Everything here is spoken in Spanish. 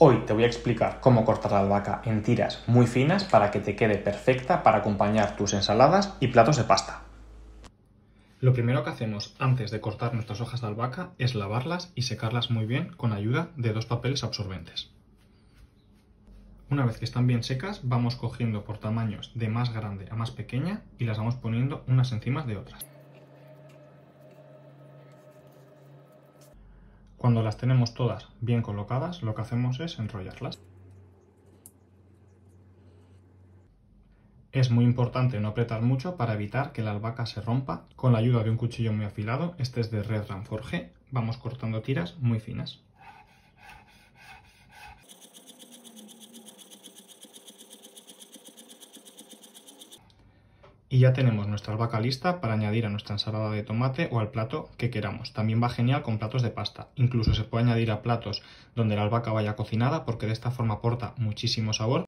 Hoy te voy a explicar cómo cortar la albahaca en tiras muy finas para que te quede perfecta para acompañar tus ensaladas y platos de pasta. Lo primero que hacemos antes de cortar nuestras hojas de albahaca es lavarlas y secarlas muy bien con ayuda de dos papeles absorbentes. Una vez que están bien secas, vamos cogiendo por tamaños de más grande a más pequeña y las vamos poniendo unas encima de otras. Cuando las tenemos todas bien colocadas, lo que hacemos es enrollarlas. Es muy importante no apretar mucho para evitar que la albahaca se rompa. Con la ayuda de un cuchillo muy afilado, este es de Red Ranforge, vamos cortando tiras muy finas. y ya tenemos nuestra albahaca lista para añadir a nuestra ensalada de tomate o al plato que queramos. También va genial con platos de pasta. Incluso se puede añadir a platos donde la albahaca vaya cocinada porque de esta forma aporta muchísimo sabor